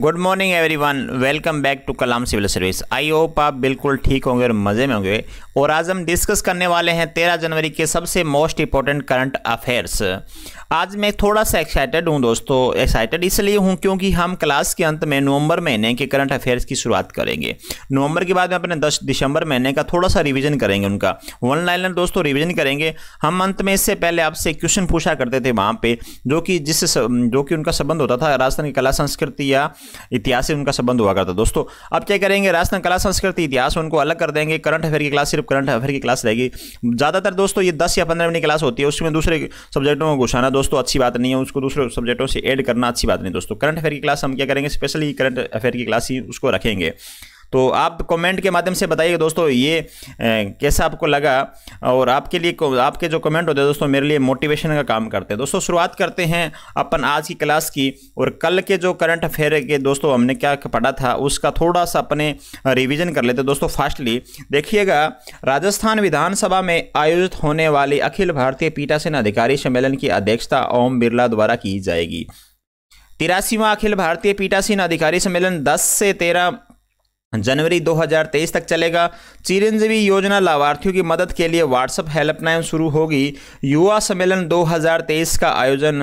good morning everyone welcome back to Kalam civil service I hope आप बिल्कुल ठीक होंगे और मज़े में होंगे और आज हम डिस्कस करने वाले हैं 13 जनवरी के सबसे मोस्ट इंपॉर्टेंट करंट अफेयर्स आज मैं थोड़ा सा एक्साइटेड हूँ दोस्तों एक्साइटेड इसलिए हूँ क्योंकि हम क्लास के अंत में नवंबर महीने के करंट अफेयर्स की शुरुआत करेंगे नवंबर के बाद में अपने 10 दिसंबर महीने का थोड़ा सा रिवीजन करेंगे उनका वन लाइनर दोस्तों रिवीजन करेंगे हम अंत में इससे पहले आपसे क्वेश्चन पूछा करते थे वहाँ पर जो कि जिससे जो कि उनका संबंध होता था राजस्थान की कला संस्कृति या इतिहास से उनका संबंध हुआ करता दोस्तों अब क्या करेंगे राजस्थान कला संस्कृति इतिहास उनको अलग कर देंगे करंट अफेयर की क्लास सिर्फ करंट अफेयर की क्लास रहेगी ज़्यादातर दोस्तों ये दस या पंद्रह मिनट की क्लास होती है उसमें दूसरे सब्जेक्टों को घुसाना दोस्तों दोस्तों अच्छी बात नहीं है उसको दूसरे सब्जेक्टों से ऐड करना अच्छी बात नहीं दोस्तों करंट अफेयर की क्लास हम क्या करेंगे स्पेशली करंट अफेयर की क्लास ही उसको रखेंगे तो आप कमेंट के माध्यम से बताइए दोस्तों ये कैसा आपको लगा और आपके लिए आपके जो कमेंट होते हैं दोस्तों मेरे लिए मोटिवेशन का काम करते हैं दोस्तों शुरुआत करते हैं अपन आज की क्लास की और कल के जो करंट अफेयर के दोस्तों हमने क्या पढ़ा था उसका थोड़ा सा अपने रिविजन कर लेते दोस्तों फास्टली देखिएगा राजस्थान विधानसभा में आयोजित होने वाली अखिल भारतीय पीठासीन अधिकारी सम्मेलन की अध्यक्षता ओम बिरला द्वारा की जाएगी तिरासीवा अखिल भारतीय पीठासीन अधिकारी सम्मेलन 10 से जनवरी 2023 तक चलेगा चिरंजीवी योजना लाभार्थियों की मदद के लिए व्हाट्सएप हेल्पलाइन शुरू होगी युवा सम्मेलन 2023 का आयोजन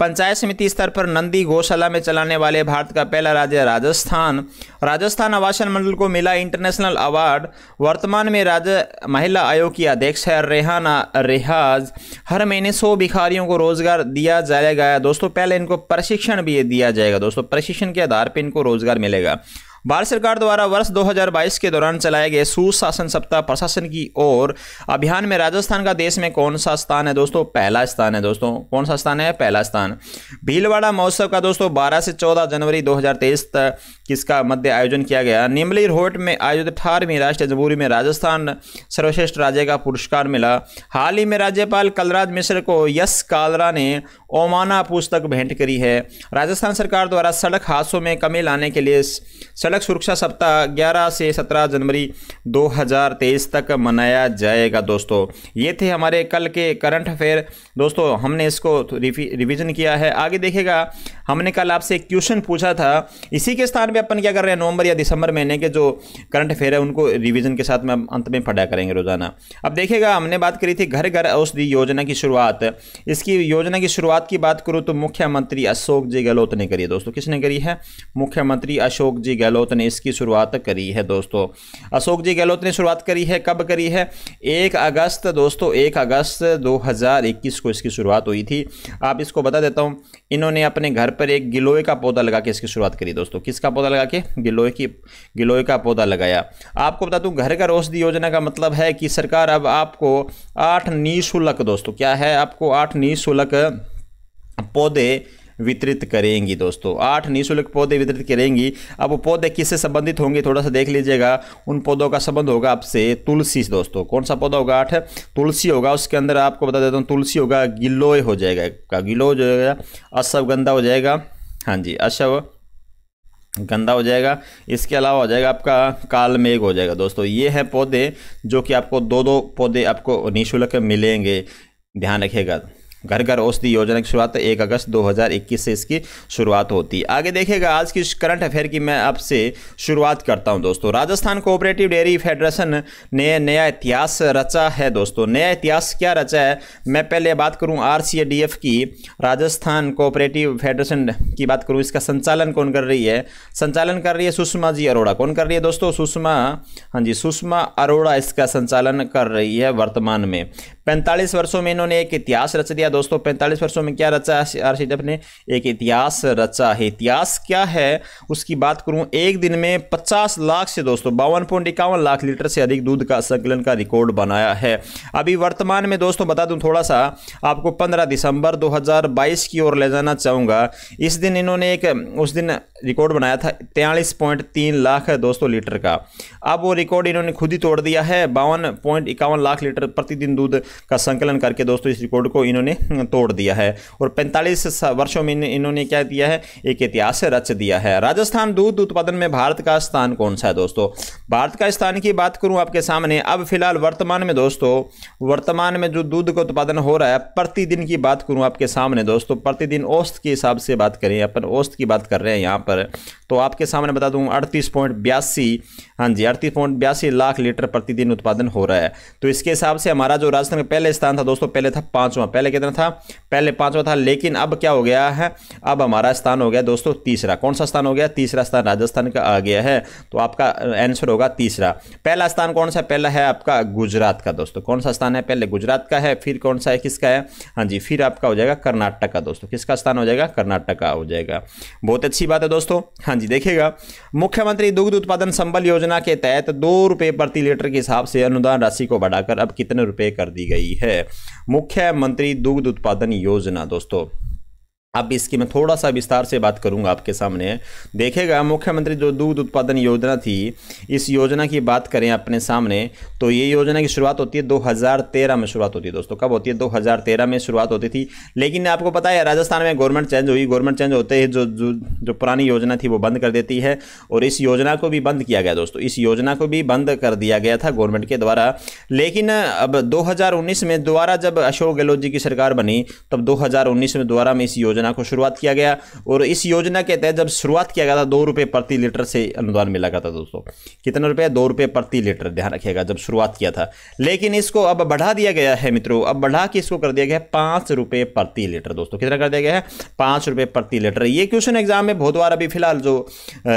पंचायत समिति स्तर पर नंदी गौशाला में चलाने वाले भारत का पहला राज्य राजस्थान राजस्थान आवासन मंडल को मिला इंटरनेशनल अवार्ड वर्तमान में राज्य महिला आयोग की अध्यक्ष है रेहाना रेहाज हर महीने सौ भिखारियों को रोजगार दिया जाएगा दोस्तों पहले इनको प्रशिक्षण भी दिया जाएगा दोस्तों प्रशिक्षण के आधार पर इनको रोजगार मिलेगा भारत सरकार द्वारा वर्ष 2022 के दौरान चलाए गए सुशासन सप्ताह प्रशासन की ओर अभियान में राजस्थान का देश में कौन सा स्थान है दोस्तों पहला स्थान है दोस्तों कौन सा स्थान है पहला स्थान भीलवाड़ा महोत्सव का दोस्तों 12 से चौदह जनवरी 2023 तक किसका मध्य आयोजन किया गया निम्बली रोड में आयोजित अठारहवीं राष्ट्रीय जमहूरी में राजस्थान सर्वश्रेष्ठ राज्य का पुरस्कार मिला हाल ही में राज्यपाल कलराज मिश्र को यश कालरा ने ओमाना पुस्तक भेंट करी है राजस्थान सरकार द्वारा सड़क हादसों में कमी लाने के लिए सड़क सुरक्षा सप्ताह 11 से 17 जनवरी 2023 तक मनाया जाएगा दोस्तों ये थे हमारे कल के करंट अफेयर दोस्तों हमने इसको रिविज़न किया है आगे देखेगा हमने कल आपसे एक क्वेश्चन पूछा था इसी के स्थान पे अपन क्या कर रहे हैं नवंबर या दिसंबर महीने के जो करंट अफेयर है उनको रिवीजन के साथ में अंत में पढ़ा करेंगे रोजाना अब देखिएगा हमने बात करी थी घर घर औषधि योजना की शुरुआत इसकी योजना की शुरुआत की बात करूँ तो मुख्यमंत्री अशोक जी गहलोत ने करी है दोस्तों किसने करी है मुख्यमंत्री अशोक जी गहलोत ने इसकी शुरुआत करी है दोस्तों अशोक जी गहलोत ने शुरुआत करी है कब करी है एक अगस्त दोस्तों एक अगस्त 2021 को इसकी शुरुआत हुई थी आप इसको बता देता हूँ इन्होंने अपने घर पर एक गिलोय का पौधा लगा के इसकी शुरुआत करी दोस्तों किसका पौधा लगा के गिलोय की गिलोय का पौधा लगाया आपको बता दूं घर घर औषधि योजना का मतलब है कि सरकार अब आपको आठ निःशुल्क दोस्तों क्या है आपको आठ निःशुल्क पौधे वितरित करेंगी दोस्तों आठ निःशुल्क पौधे वितरित करेंगी अब वो पौधे किससे संबंधित होंगे थोड़ा सा देख लीजिएगा उन पौधों का संबंध होगा आपसे तुलसी दोस्तों कौन सा पौधा होगा आठ तुलसी होगा उसके अंदर आपको बता देता हूँ तुलसी होगा गिलोय हो जाएगा गिलो हो जाएगा अश्वगंधा हो जाएगा हाँ जी अश्व गंदा हो जाएगा इसके अलावा हो जाएगा आपका काल मेघ हो जाएगा दोस्तों ये है पौधे जो कि आपको दो दो पौधे आपको निःशुल्क मिलेंगे ध्यान रखिएगा घर घर औषधि योजना की शुरुआत एक अगस्त 2021 से इसकी शुरुआत होती है आगे देखेगा आज की करंट अफेयर की मैं आपसे शुरुआत करता हूं दोस्तों राजस्थान कोऑपरेटिव डेयरी फेडरेशन ने नया इतिहास रचा है दोस्तों नया इतिहास क्या रचा है मैं पहले बात करूँ आर की राजस्थान कोऑपरेटिव फेडरेशन की बात करूँ इसका संचालन कौन कर रही है संचालन कर रही है सुषमा जी अरोड़ा कौन कर रही है दोस्तों सुषमा हाँ जी सुषमा अरोड़ा इसका संचालन कर रही है वर्तमान में पैंतालीस वर्षों में इन्होंने एक इतिहास रच दिया दोस्तों पैंतालीस वर्षों में क्या रचा आर सी ने एक इतिहास रचा है इतिहास क्या है उसकी बात करूँ एक दिन में पचास लाख से दोस्तों बावन पॉइंट इक्यावन लाख लीटर से अधिक दूध का संकलन का रिकॉर्ड बनाया है अभी वर्तमान में दोस्तों बता दूँ थोड़ा सा आपको पंद्रह दिसंबर दो की ओर ले जाना चाहूँगा इस दिन इन्होंने एक उस दिन रिकॉर्ड बनाया था तैंतालीस पॉइंट तीन लाख है दोस्तों लीटर का अब वो रिकॉर्ड इन्होंने खुद ही तोड़ दिया है बावन पॉइंट इक्यावन लाख लीटर प्रतिदिन दूध का संकलन करके दोस्तों इस रिकॉर्ड को इन्होंने तोड़ दिया है और पैंतालीस वर्षों में इन्होंने क्या दिया है एक इतिहास रच दिया है राजस्थान दूध उत्पादन में भारत का स्थान कौन सा है दोस्तों भारत का स्थान की बात करूं आपके सामने अब फिलहाल वर्तमान में दोस्तों वर्तमान में जो दूध का उत्पादन हो रहा है प्रतिदिन की बात करूं आपके सामने दोस्तों प्रतिदिन औस्त के हिसाब से बात करें अपन औस्त की बात कर रहे हैं यहाँ पर तो आपके सामने बता दूं अड़तीस पॉइंट बयासी हाँ जी अड़तीस पॉइंट बयासी लाख लीटर प्रतिदिन उत्पादन हो रहा है तो इसके हिसाब से हमारा जो राजस्थान का पहले स्थान था दोस्तों पहले था पाँचवा पहले कितना था पहले पाँचवा था लेकिन अब क्या हो गया है अब हमारा स्थान हो गया दोस्तों तीसरा कौन सा स्थान हो गया तीसरा स्थान राजस्थान का आ गया है तो आपका आंसर होगा तीसरा पहला स्थान कौन सा पहला है आपका गुजरात का दोस्तों कौन सा स्थान है पहले गुजरात का है फिर कौन सा है किसका है हाँ जी फिर आपका हो जाएगा कर्नाटक का दोस्तों किसका स्थान हो जाएगा कर्नाटक का हो जाएगा बहुत अच्छी बात है दोस्तों हाँ जी देखेगा मुख्यमंत्री दुग्ध उत्पादन संबल योजना के तहत दो रुपये प्रति लीटर के हिसाब से अनुदान राशि को बढ़ाकर अब कितने रुपये कर दी गई है मुख्यमंत्री दुग्ध उत्पादन योजना दोस्तों अब इसकी मैं थोड़ा सा विस्तार से बात करूंगा आपके सामने देखेगा मुख्यमंत्री जो दूध उत्पादन योजना थी इस योजना की बात करें अपने सामने तो ये योजना की शुरुआत होती है 2013 में शुरुआत होती है दोस्तों कब होती है 2013 में शुरुआत होती थी लेकिन आपको पता है राजस्थान में गवर्नमेंट चेंज हुई गवर्नमेंट चेंज होते ही जो जो जो पुरानी योजना थी वो बंद कर देती है और इस योजना को भी बंद किया गया दोस्तों इस योजना को भी बंद कर दिया गया था गवर्नमेंट के द्वारा लेकिन अब दो में दोबारा जब अशोक गहलोत जी की सरकार बनी तब दो में दोबारा में इस योजना योजना को शुरुआत किया गया और इस योजना के तहत जब शुरुआत किया गया था दो रुपये प्रति लीटर से अनुदान मिला गया था दोस्तों कितना रुपये दो रुपये प्रति लीटर ध्यान रखिएगा जब शुरुआत किया था लेकिन इसको अब बढ़ा दिया गया है मित्रों अब बढ़ा के इसको कर दिया गया है पाँच रुपये प्रति लीटर दोस्तों कितना कर दिया गया है पाँच रुपये प्रति लीटर ये क्वेश्चन एग्जाम में बहुत बार अभी फिलहाल जो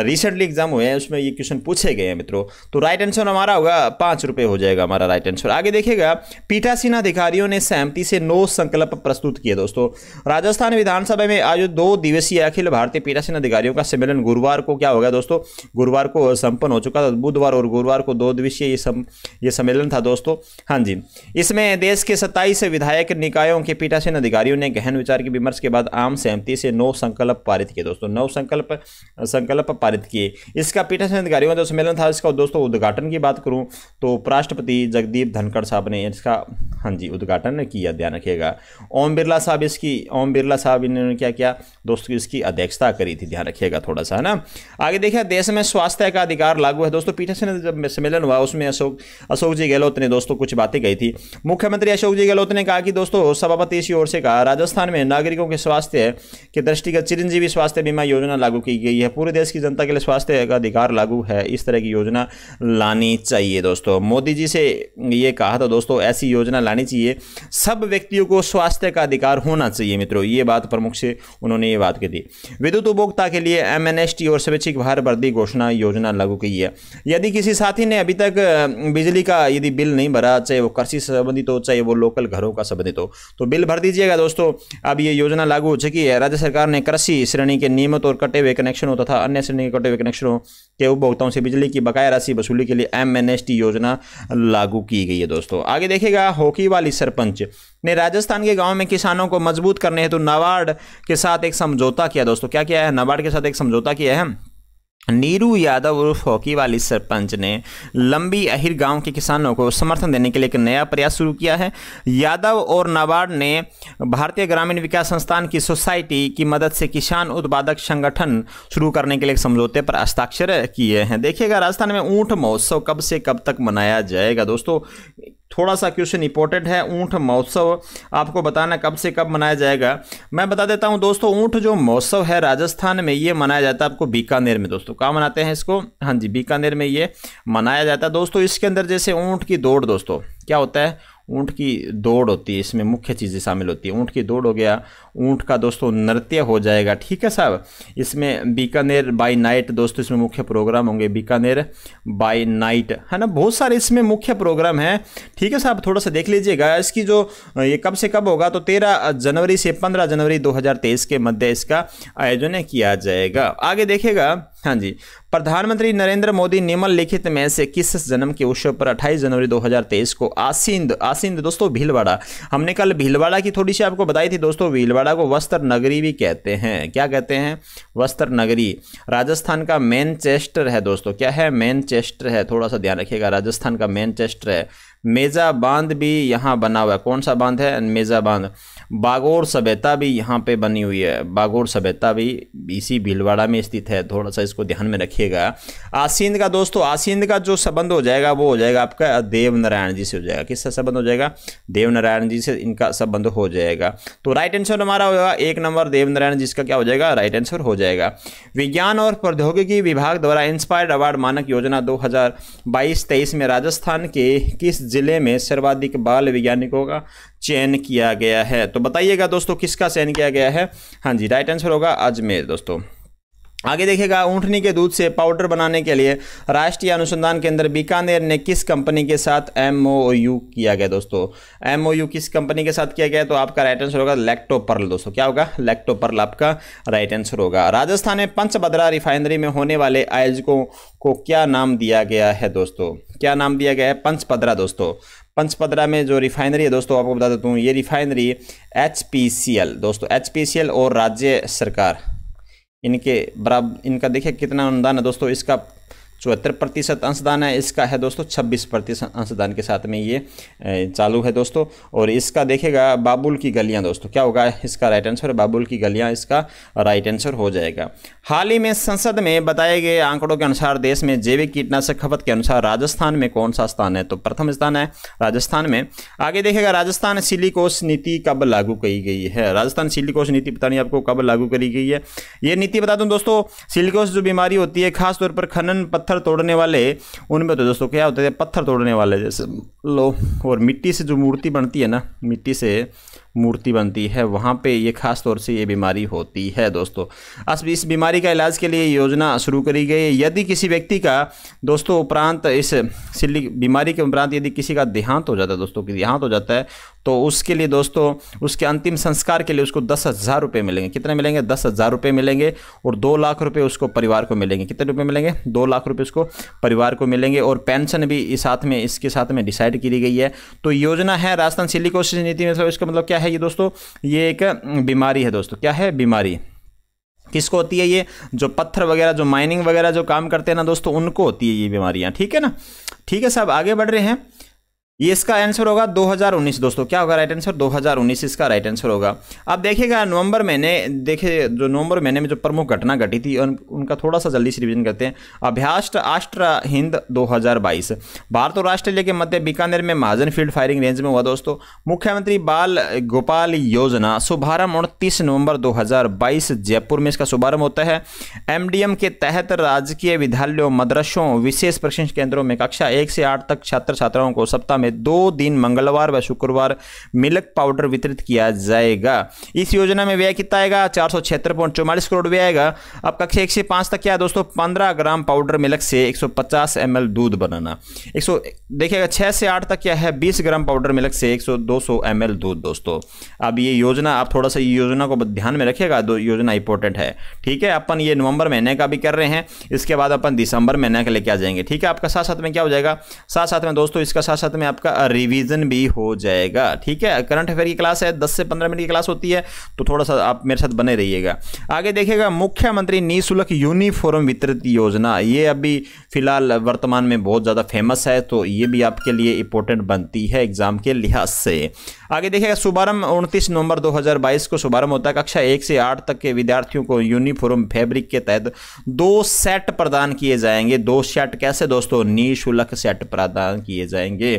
रिसेंटली एग्जाम हुए हैं उसमें ये क्वेश्चन पूछे गए हैं मित्रों तो राइट आंसर हमारा होगा पाँच रुपये हो जाएगा हमारा राइट आंसर आगे देखिएगा पीठासीन अधिकारियों ने सहमति से नौ संकल्प प्रस्तुत किए दोस्तों राजस्थान विधानसभा विधानसभा में आज दो दिवसीय अखिल भारतीय पीठासीन अधिकारियों का सम्मेलन गुरुवार को क्या हो गया दोस्तों गुरुवार को संपन्न हो चुका था बुधवार और गुरुवार को दो दिवसीय ये सम्मेलन था दोस्तों हाँ जी इसमें देश के सत्ताईस विधायक निकायों के पीठासीन अधिकारियों ने गहन विचार के विमर्श के बाद आम सहमति से नौ संकल्प पारित किए दोस्तों नौ संकल्प संकल्प पारित किए इसका पीठासीन अधिकारियों का जो सम्मेलन था इसका दोस्तों उद्घाटन की बात करूँ तो उपराष्ट्रपति जगदीप धनखड़ साहब ने इसका हाँ जी उद्घाटन किया ध्यान रखिएगा ओम बिरला साहब इसकी ओम बिरला साहब इन इन्होंने क्या किया दोस्तों इसकी अध्यक्षता करी थी ध्यान रखिएगा थोड़ा सा है ना आगे देखिए देश में स्वास्थ्य का अधिकार लागू है दोस्तों पीठा पीटरसन जब सम्मेलन हुआ उसमें अशोक अशोक जी गहलोत ने दोस्तों कुछ बातें कही थी मुख्यमंत्री अशोक जी गहलोत ने कहा कि दोस्तों सभापति इसी ओर से कहा राजस्थान में नागरिकों के स्वास्थ्य के दृष्टिगत चिरंजीवी स्वास्थ्य बीमा योजना लागू की गई है पूरे देश की जनता के लिए स्वास्थ्य का अधिकार लागू है इस तरह की योजना लानी चाहिए दोस्तों मोदी जी से ये कहा था दोस्तों ऐसी योजना लानी चाहिए सब व्यक्तियों को स्वास्थ्य का अधिकार होना चाहिए मित्रों ये बात प्रमुख प्रमुख से उन्होंने ये बात कही दी विद्युत उपभोक्ता के लिए एम की और स्वैच्छिक भार वर्दी घोषणा योजना लागू की है यदि किसी साथी ने अभी तक बिजली का यदि बिल नहीं भरा चाहे वो कृषि से संबंधित हो चाहे वो लोकल घरों का संबंधित हो तो बिल भर दीजिएगा दोस्तों अब ये योजना लागू हो चुकी है राज्य सरकार ने कृषि श्रेणी के नियमित और कटे हुए कनेक्शनों तथा अन्य श्रेणी के कटे हुए कनेक्शनों के उपभोक्ताओं से बिजली की बकाया राशि वसूली के लिए एम एन एस टी योजना लागू की गई है दोस्तों आगे देखेगा हॉकी वाली सरपंच ने राजस्थान के गांव में किसानों को मजबूत करने हेतु तो नाबार्ड के साथ एक समझौता किया दोस्तों क्या किया है नाबार्ड के साथ एक समझौता किया है नीरू यादव उर्फ हॉकी वाली सरपंच ने लंबी अहिर गांव के किसानों को समर्थन देने के लिए एक नया प्रयास शुरू किया है यादव और नाबार्ड ने भारतीय ग्रामीण विकास संस्थान की सोसाइटी की मदद से किसान उत्पादक संगठन शुरू करने के लिए समझौते पर हस्ताक्षर किए हैं देखिएगा राजस्थान में ऊँट महोत्सव कब से कब तक मनाया जाएगा दोस्तों थोड़ा सा क्वेश्चन इंपॉर्टेंट है ऊँट महोत्सव आपको बताना कब से कब मनाया जाएगा मैं बता देता हूँ दोस्तों ऊँट जो महोत्सव है राजस्थान में ये मनाया जाता है आपको बीकानेर में दोस्तों कहाँ मनाते हैं इसको हाँ जी बीकानेर में ये मनाया जाता है दोस्तों इसके अंदर जैसे ऊँट की दौड़ दोस्तों क्या होता है ऊँट की दौड़ होती है इसमें मुख्य चीज़ें शामिल होती है ऊँट की दौड़ हो गया ऊँट का दोस्तों नृत्य हो जाएगा ठीक है साहब इसमें बीकानेर बाई नाइट दोस्तों इसमें मुख्य प्रोग्राम होंगे बीकानेर बाई नाइट है ना बहुत सारे इसमें मुख्य प्रोग्राम हैं ठीक है साहब थोड़ा सा देख लीजिएगा इसकी जो ये कब से कब होगा तो तेरह जनवरी से पंद्रह जनवरी तेईस के मध्य इसका आयोजन किया जाएगा आगे देखेगा हाँ जी प्रधानमंत्री नरेंद्र मोदी निम्नलिखित में से किस जन्म के उत्सव पर 28 जनवरी 2023 को आसिंद आसिंद दोस्तों भीलवाड़ा हमने कल भीलवाड़ा की थोड़ी सी आपको बताई थी दोस्तों भीलवाड़ा भीलवाड़ा को वस्त्र नगरी भी कहते हैं क्या कहते हैं वस्त्र नगरी राजस्थान का मैनचेस्टर है दोस्तों क्या है मैनचेस्टर है थोड़ा सा ध्यान रखिएगा राजस्थान का मैनचेस्टर है मेजा बांध भी यहाँ बना हुआ है कौन सा बांध है मेजा बांध बागोर सभ्यता भी यहाँ पे बनी हुई है बागोर सभ्यता भी इसी भीलवाड़ा में स्थित है थोड़ा सा इसको ध्यान में रखिएगा आसिंद का दोस्तों आसिंद का जो संबंध हो जाएगा वो हो जाएगा आपका देवनारायण जी से हो जाएगा किससे संबंध हो जाएगा देवनारायण जी से इनका संबंध हो जाएगा तो राइट आंसर हमारा होगा एक नंबर देवनारायण जिसका क्या हो जाएगा राइट आंसर हो जाएगा विज्ञान और प्रौद्योगिकी विभाग द्वारा इंस्पायर्ड अवार्ड मानक योजना दो हज़ार में राजस्थान के किस ज़िले में सर्वाधिक बाल वैज्ञानिकों का चयन किया गया है तो बताइएगा दोस्तों किसका चयन किया गया है हाँ जी राइट आंसर होगा अजमेर दोस्तों आगे देखिएगा ऊँटनी के दूध से पाउडर बनाने के लिए राष्ट्रीय अनुसंधान केंद्र बीकानेर ने किस कंपनी के साथ एम किया गया दोस्तों एम किस कंपनी के साथ किया गया तो आपका राइट आंसर होगा लैक्टोपर्ल दोस्तों क्या होगा लैक्टोपर्ल आपका राइट आंसर होगा राजस्थान में पंचभद्रा रिफाइनरी में होने वाले आयोजकों को क्या नाम दिया गया है दोस्तों क्या नाम दिया गया है पंचपद्रा दोस्तों पंचपद्रा में जो रिफाइनरी है दोस्तों आपको बता देता हूँ ये रिफाइनरी एच दोस्तों एच और राज्य सरकार इनके बराबर इनका देखिए कितना अनुदान है दोस्तों इसका चौहत्तर प्रतिशत अंशदान है इसका है दोस्तों छब्बीस प्रतिशत अंशदान के साथ में ये चालू है दोस्तों और इसका देखेगा बाबुल की गलियाँ दोस्तों क्या होगा इसका राइट आंसर बाबुल की गलियां इसका राइट आंसर हो जाएगा हाल ही में संसद में बताए गए आंकड़ों के अनुसार देश में जैविक कीटनाशक खपत के अनुसार राजस्थान में कौन सा स्थान है तो प्रथम स्थान है राजस्थान में आगे देखेगा राजस्थान सिलिकोस नीति कब लागू की गई है राजस्थान सिलिकोस नीति पता नहीं आपको कब लागू करी गई है ये नीति बता दूँ दोस्तों सिलिकोस जो बीमारी होती है खासतौर पर खनन पत्र पत्थर तोड़ने वाले उनमें तो दोस्तों क्या होते थे पत्थर तोड़ने वाले जैसे लो और मिट्टी से जो मूर्ति बनती है ना मिट्टी से मूर्ति बनती है वहाँ पे ये खास तौर से ये बीमारी होती है दोस्तों अस इस बीमारी का इलाज के लिए योजना शुरू करी गई यदि किसी व्यक्ति का दोस्तों उपरांत इस सिल्ली बीमारी के उपरांत यदि किसी का देहांत हो जाता है दोस्तों की देहांत हो जाता है तो उसके लिए दोस्तों उसके अंतिम संस्कार के लिए उसको दस हज़ार रुपये मिलेंगे कितने मिलेंगे दस हज़ार रुपये मिलेंगे और दो लाख रुपये उसको परिवार को मिलेंगे कितने रुपये मिलेंगे दो लाख रुपये उसको परिवार को मिलेंगे और पेंशन भी इस साथ में इसके साथ में डिसाइड की गई है तो योजना है राजस्थान सिलिकोसिस नीति में इसका मतलब क्या है ये दोस्तों ये एक बीमारी है दोस्तों क्या है बीमारी किसको होती है ये जो पत्थर वगैरह जो माइनिंग वगैरह जो काम करते हैं ना दोस्तों उनको होती है ये बीमारियाँ ठीक है ना ठीक है साहब आगे बढ़ रहे हैं ये इसका आंसर होगा 2019 दोस्तों क्या होगा राइट आंसर 2019 इसका राइट आंसर होगा अब देखिएगा नवंबर महीने देखिए जो नवंबर महीने में जो प्रमुख घटना घटी थी उन, उनका थोड़ा सा जल्दी से रिविजन करते हैं अभ्यास राष्ट्र हिंद 2022 भारत और ऑस्ट्रेलिया के मध्य बीकानेर में महाजन फील्ड फायरिंग रेंज में हुआ दोस्तों मुख्यमंत्री बाल गोपाल योजना शुभारंभ उनतीस नवंबर दो जयपुर में इसका शुभारंभ होता है एमडीएम के तहत राजकीय विद्यालयों मदरसों विशेष प्रशिक्षण केंद्रों में कक्षा एक से आठ तक छात्र छात्राओं को सप्ताह में दो दिन मंगलवार व शुक्रवार मिल्क पाउडर वितरित किया जाएगा इस योजना में व्यय कितना आएगा चार सौ छिहत्तर पॉइंट चौवालीस करोड़ व्यय आएगा अब कक्षा एक से पाँच तक क्या है दोस्तों पंद्रह ग्राम पाउडर मिल्क से एक सौ पचास एम एल दूध बनाना एक सौ देखिएगा छः से आठ तक क्या है बीस ग्राम पाउडर मिल्क से एक सौ दो सौ एम एल दूध दोस्तों अब ये योजना आप थोड़ा सा ये योजना को ध्यान में रखिएगा दो योजना इंपॉर्टेंट है ठीक है अपन ये नवंबर महीने का भी कर रहे हैं इसके बाद अपन दिसंबर महीने के लेके आ जाएंगे ठीक है आपका साथ साथ में क्या हो जाएगा साथ साथ में दोस्तों इसका साथ साथ में आप आपका रिवीजन भी हो जाएगा ठीक है करंट अफेयर की क्लास है दस से पंद्रह मिनट की क्लास होती है तो थोड़ा सा आप मेरे साथ बने रहिएगा आगे देखिएगा मुख्यमंत्री निःशुल्क यूनिफॉर्म वितरित योजना ये अभी फिलहाल वर्तमान में बहुत ज़्यादा फेमस है तो ये भी आपके लिए इंपॉर्टेंट बनती है एग्जाम के लिहाज से आगे देखिएगा शुभारंभ उनतीस नवंबर दो को शुभारंभ होता है कक्षा एक से आठ तक के विद्यार्थियों को यूनिफॉर्म फैब्रिक के तहत दो सेट प्रदान किए जाएंगे दो सेट कैसे दोस्तों निःशुल्क सेट प्रदान किए जाएंगे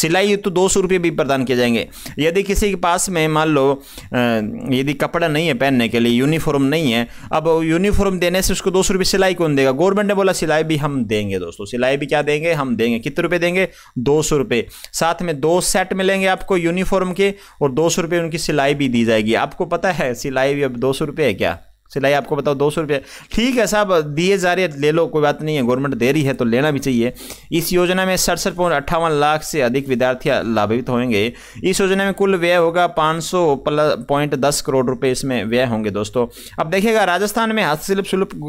सिलाई तो दो सौ रुपये भी प्रदान किए जाएंगे यदि किसी के पास में मान लो यदि कपड़ा नहीं है पहनने के लिए यूनिफॉर्म नहीं है अब यूनिफॉर्म देने से उसको दो सौ रुपये सिलाई कौन देगा गवर्नमेंट ने बोला सिलाई भी हम देंगे दोस्तों सिलाई भी क्या देंगे हम देंगे कितने रुपये देंगे दो सौ रुपये साथ में दो सेट मिलेंगे आपको यूनिफॉर्म के और दो सौ रुपये उनकी सिलाई भी दी जाएगी आपको पता है सिलाई भी अब दो सौ रुपये है क्या सिलाई आपको बताओ दो सौ रुपये ठीक है साहब दिए जा रहे ले लो कोई बात नहीं है गवर्नमेंट दे रही है तो लेना भी चाहिए इस योजना में सड़सठ पॉइंट अट्ठावन लाख से अधिक विद्यार्थी लाभित होंगे इस योजना में कुल व्यय होगा पाँच सौ पॉइंट दस करोड़ रुपये इसमें व्यय होंगे दोस्तों अब देखिएगा राजस्थान में हस्तशिल्प शिल्प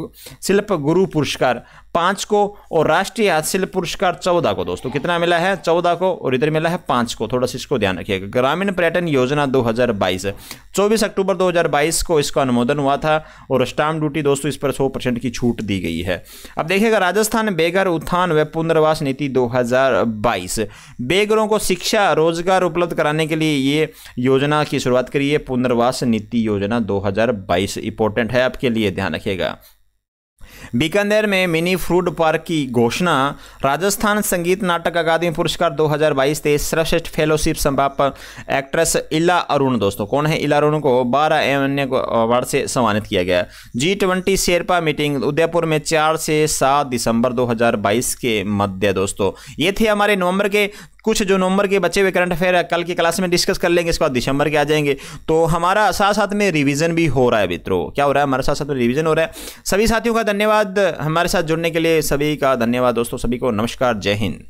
शिल्प गुरु पुरस्कार पांच को और राष्ट्रीय हाथशिल्प पुरस्कार चौदह को दोस्तों कितना मिला है चौदह को और इधर मिला है पांच को थोड़ा सा इसको ध्यान रखिएगा ग्रामीण पर्यटन योजना 2022 24 अक्टूबर 2022 को इसका अनुमोदन हुआ था और स्टाम्प ड्यूटी दोस्तों इस पर 100 परसेंट की छूट दी गई है अब देखिएगा राजस्थान बेघर उत्थान व पुनर्वास नीति 2022 बेघरों को शिक्षा रोजगार उपलब्ध कराने के लिए ये योजना की शुरुआत करिए पुनर्वास नीति योजना 2022 इंपॉर्टेंट है आपके लिए ध्यान रखिएगा बीकानेर में मिनी फ्रूट पार्क की घोषणा राजस्थान संगीत नाटक अकादमी पुरस्कार 2022 तेईस सर्वश्रेष्ठ फेलोशिप संभाप एक्ट्रेस इला अरुण दोस्तों कौन है इला अरुण को बारह एम अन्य अवार्ड से सम्मानित किया गया G twenty sherpa meeting Udaipur में चार से सात दिसंबर 2022 के मध्य दोस्तों ये थे हमारे नवंबर के कुछ जो नवंबर के बचे हुए करंट अफेयर कल की क्लास में डिस्कस कर लेंगे इसके बाद दिसंबर के आ जाएंगे तो हमारा साथ साथ में रिविजन भी हो रहा है मित्रों क्या हो रहा है हमारे साथ साथ में रिविजन हो रहा है सभी साथियों का धन्यवाद हमारे साथ जुड़ने के लिए सभी का धन्यवाद दोस्तों सभी को नमस्कार जय हिंद